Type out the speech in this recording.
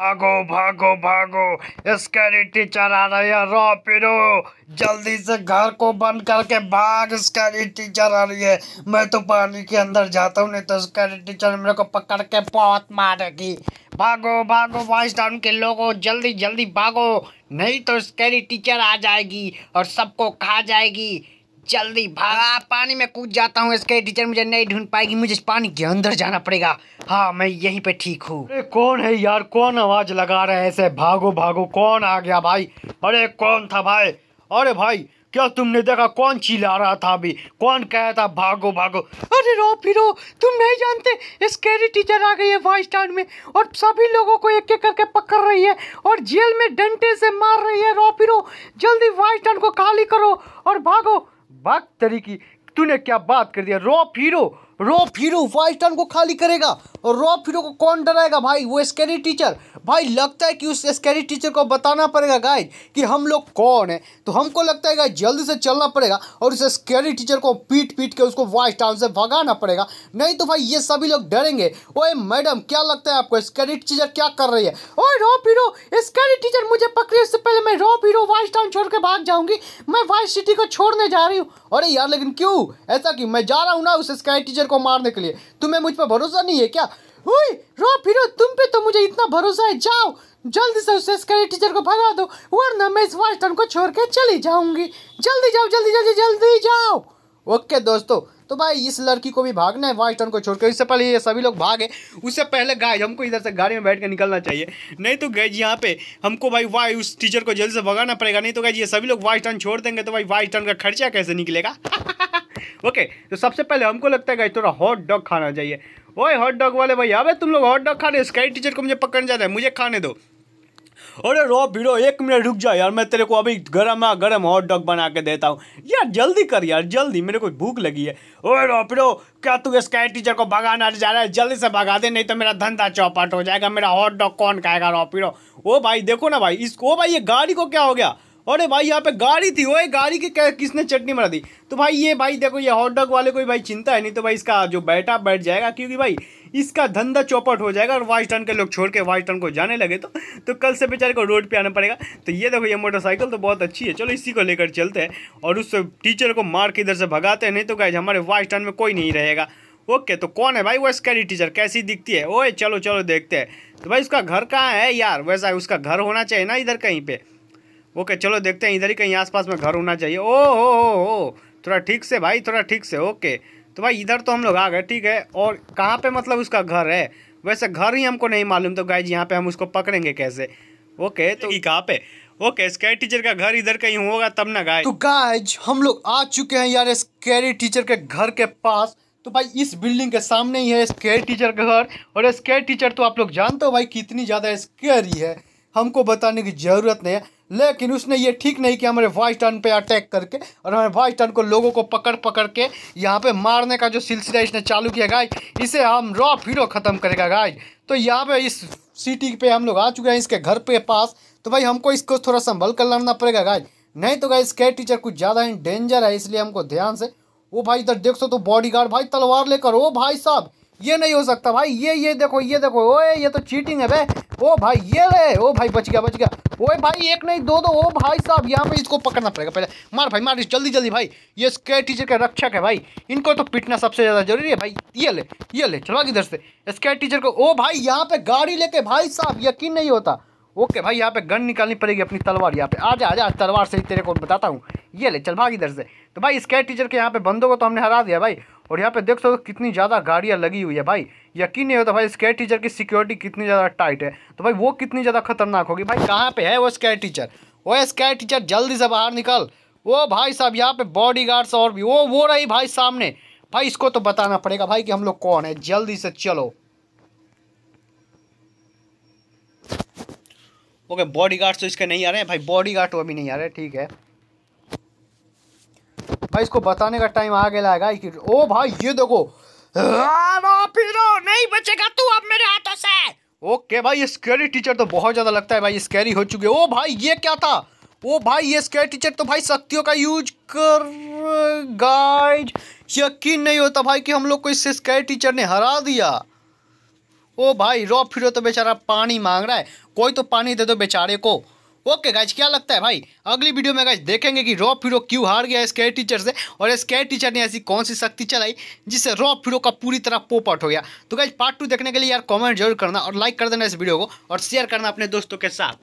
भागो भागो भागो इसके टीचर आ रही है रो पिरो जल्दी से घर को बंद करके भाग इसके टीचर आ रही है मैं तो पानी के अंदर जाता हूँ नहीं तो इसके टीचर मेरे को पकड़ के बहुत मारेगी भागो भागो वॉइस टाउन के लोगों जल्दी जल्दी भागो नहीं तो इसके टीचर आ जाएगी और सबको खा जाएगी जल्दी भागा पानी में कूद जाता हूँ इसके टीचर मुझे नहीं ढूंढ पाएगी मुझे पानी के अंदर जाना पड़ेगा हाँ मैं यहीं पे ठीक हूँ अरे कौन है यार कौन आवाज लगा रहा है ऐसे भागो भागो कौन आ गया भाई अरे कौन था भाई अरे भाई क्या तुमने देखा कौन चिल्ला रहा था अभी कौन कह रहा था भागो भागो अरे रो फिरो तुम नहीं जानते स्केरी टीचर आ गई है फाइव स्टार में और सभी लोगों को एक एक करके पकड़ रही है और जेल में डंडे से मार रही है रो फिरो जल्दी फाइव स्टार को खाली करो और भागो बात तरीकी तूने क्या बात कर दिया rope hero rope hero vice town को खाली करेगा और रॉप हीरो को कौन डराएगा भाई वो स्कैरी टीचर भाई लगता है कि उस स्कैरी टीचर को बताना पड़ेगा गाइज कि हम लोग कौन है तो हमको लगता है गाइज जल्दी से चलना पड़ेगा और उस स्कैरी टीचर को पीट पीट के उसको वाइस टाउन से भगाना पड़ेगा नहीं तो भाई ये सभी लोग डरेंगे ओए मैडम क्या लगता है आपको स्कैरी टीचर क्या कर रही है ओए रॉप हीरो स्कैरी टीचर मुझे पकड़े उससे पहले मैं रॉप हीरो वाइस टाउन छोड़ के भाग जाऊंगी मैं वाइस सिटी को छोड़ने जा रही हूँ अरे यार लेकिन क्यों ऐसा क्यों मैं जा रहा हूँ ना उस स्कैरी टीचर को मारने के लिए तुम्हें मुझ पर भरोसा नहीं है क्या ओए रॉप हीरो तुम पे तो भरोसा है जाओ जल्दी से उसे स्कैरी टीचर को भगा दो वरना मैं इस वास्टन को छोड़ के चली जाऊंगी जल्दी जाओ जल्दी जल्दी जल्दी जाओ ओके दोस्तों तो भाई इस लड़की को भी भागना है वाइटन को छोड़कर इससे पहले ये सभी लोग भागे उससे पहले गाय हमको इधर से गाड़ी में बैठ कर निकलना चाहिए नहीं तो गैज यहाँ पे हमको भाई वाई उस टीचर को जल्दी से भगाना पड़ेगा नहीं तो गैज ये सभी लोग वाइटन छोड़ देंगे तो भाई वाइटन का खर्चा कैसे निकलेगा ओके तो सबसे पहले हमको लगता है गैज थोड़ा हॉट डॉग खाना चाहिए ओए हॉट डॉग वाले भाई अबे तुम लोग हॉट डॉग खा रहे स्काई टीचर को मुझे पकड़ने जाता है मुझे खाने दो अरे रो भिड़ो एक मिनट रुक जा यार मैं तेरे को अभी गरम गरम हॉट डॉग बना के देता हूँ यार जल्दी कर यार जल्दी मेरे को भूख लगी है ओए रो भिड़ो क्या तू स्काई टीचर को भगाना जा रहा है जल्दी से भगा दे नहीं तो मेरा धंधा चौपट हो जाएगा मेरा हॉट डॉग कौन खाएगा रो भीड़ो ओ भाई देखो ना भाई इसको भाई ये गाड़ी को क्या हो गया अरे भाई यहाँ पे गाड़ी थी ओए गाड़ी के किसने चटनी मरा दी तो भाई ये भाई देखो ये हॉट डॉग वाले कोई भाई चिंता है नहीं तो भाई इसका जो बैठा बैठ जाएगा क्योंकि भाई इसका धंधा चौपट हो जाएगा और वाइस टर्न के लोग छोड़ के वाइस टर्न को जाने लगे तो तो कल से बेचारे को रोड पे आना पड़ेगा तो ये देखो ये मोटरसाइकिल तो बहुत अच्छी है चलो इसी को लेकर चलते हैं और उस टीचर को मार के इधर से भगाते हैं नहीं तो गाइज हमारे वाइस टर्न में कोई नहीं रहेगा ओके तो कौन है भाई वो स्कैरी टीचर कैसी दिखती है ओए चलो चलो देखते हैं तो भाई उसका घर कहाँ है यार वैसा उसका घर होना चाहिए ना इधर कहीं पर ओके चलो देखते हैं इधर ही कहीं आसपास में घर होना चाहिए ओ हो हो हो थोड़ा ठीक से भाई थोड़ा ठीक से ओके तो भाई इधर तो हम लोग आ गए ठीक है और कहाँ पे मतलब उसका घर है वैसे घर ही हमको नहीं मालूम तो गाइज यहाँ पे हम उसको पकड़ेंगे कैसे ओके तो कहाँ पे ओके स्कैरी टीचर का घर इधर कहीं होगा तब ना गाय तो गाय हम लोग आ चुके हैं यार स्कैरी टीचर के घर के पास तो भाई इस बिल्डिंग के सामने ही है स्केयर टीचर का घर और स्केयर टीचर तो आप लोग जानते हो भाई कितनी ज़्यादा ही है हमको बताने की ज़रूरत नहीं है लेकिन उसने ये ठीक नहीं किया हमारे वाइस टर्न पे अटैक करके और हमारे वाइस टर्न को लोगों को पकड़ पकड़ के यहाँ पे मारने का जो सिलसिला इसने चालू किया गाइज इसे हम रॉ फीरो ख़त्म करेगा गाइज तो यहाँ पे इस सिटी पे हम लोग आ चुके हैं इसके घर पे पास तो भाई हमको इसको थोड़ा संभल कर लड़ना पड़ेगा गाइज नहीं तो गाइज इसके टीचर कुछ ज़्यादा ही डेंजर है इसलिए हमको ध्यान से वो भाई इधर देख सो तो बॉडी गार्ड भाई तलवार लेकर ओ भाई साहब ये नहीं हो सकता भाई ये ये देखो ये देखो ओ ये तो चीटिंग है भाई ओ भाई ये ले ओ भाई बच गया बच गया ओए भाई एक नहीं दो दो ओ भाई साहब यहाँ पे इसको पकड़ना पड़ेगा पहले मार भाई मार जल्दी जल्दी भाई ये स्केट टीचर का रक्षक है भाई इनको तो पीटना सबसे ज़्यादा जरूरी है भाई ये ले ये ले चलवा इधर से स्केट टीचर को ओ भाई यहाँ पे गाड़ी लेके भाई साहब यकीन नहीं होता ओके भाई यहाँ पे गन निकालनी पड़ेगी अपनी तलवार यहाँ पे आ जा आ जा तलवार से ही तेरे को बताता हूँ ये ले चल भाग इधर से तो भाई स्केट टीचर के यहाँ पे बंदों को तो हमने हरा दिया भाई और यहाँ पे देख सकते हो तो कितनी ज़्यादा गाड़ियाँ लगी हुई है भाई यकीन नहीं होता भाई स्केट टीचर की सिक्योरिटी कितनी ज़्यादा टाइट है तो भाई वो कितनी ज़्यादा खतरनाक होगी भाई कहाँ पे है वो स्केट टीचर वो स्केट टीचर जल्दी से बाहर निकल वो भाई साहब यहाँ पे बॉडी गार्ड्स और भी वो वो रही भाई सामने भाई इसको तो बताना पड़ेगा भाई कि हम लोग कौन है जल्दी से चलो ओके बॉडी गार्ड तो इसके नहीं आ रहे हैं भाई बॉडी गार्ड तो अभी नहीं आ रहे ठीक है भाई इसको बताने का टाइम आ गया है कि ओ भाई ये देखो नहीं बचेगा तू अब मेरे हाथों से ओके भाई ये स्कैरी टीचर तो बहुत ज़्यादा लगता है भाई स्कैरी हो चुके ओ भाई ये क्या था ओ भाई ये स्कैरी टीचर तो भाई शक्तियों का यूज कर गाइज यकीन नहीं होता भाई कि हम लोग को इससे स्कैरी टीचर ने हरा दिया ओ भाई रॉ फिरो तो बेचारा पानी मांग रहा है कोई तो पानी दे दो बेचारे को ओके गाइज क्या लगता है भाई अगली वीडियो में गाइज देखेंगे कि रॉ हीरो क्यों हार गया एस टीचर से और एस टीचर ने ऐसी कौन सी शक्ति चलाई जिससे रॉ हीरो का पूरी तरह पोप आउट हो गया तो गाइज पार्ट टू देखने के लिए यार कॉमेंट जरूर करना और लाइक कर देना इस वीडियो को और शेयर करना अपने दोस्तों के साथ